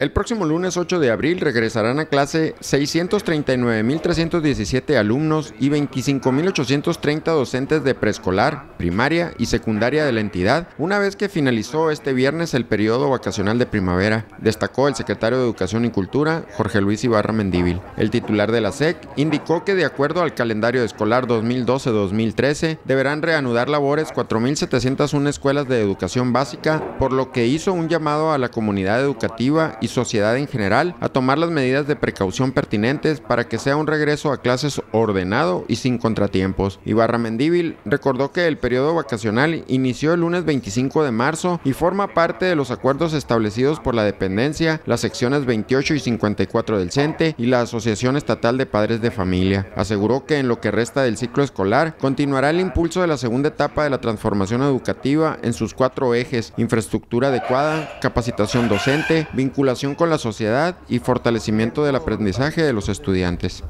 El próximo lunes 8 de abril regresarán a clase 639.317 alumnos y 25.830 docentes de preescolar, primaria y secundaria de la entidad, una vez que finalizó este viernes el periodo vacacional de primavera, destacó el secretario de Educación y Cultura, Jorge Luis Ibarra Mendívil. El titular de la SEC indicó que de acuerdo al calendario escolar 2012-2013, deberán reanudar labores 4.701 escuelas de educación básica, por lo que hizo un llamado a la comunidad educativa y sociedad en general a tomar las medidas de precaución pertinentes para que sea un regreso a clases ordenado y sin contratiempos. Ibarra Mendívil recordó que el periodo vacacional inició el lunes 25 de marzo y forma parte de los acuerdos establecidos por la dependencia, las secciones 28 y 54 del CENTE y la Asociación Estatal de Padres de Familia. Aseguró que en lo que resta del ciclo escolar continuará el impulso de la segunda etapa de la transformación educativa en sus cuatro ejes, infraestructura adecuada, capacitación docente, vinculación con la sociedad y fortalecimiento del aprendizaje de los estudiantes.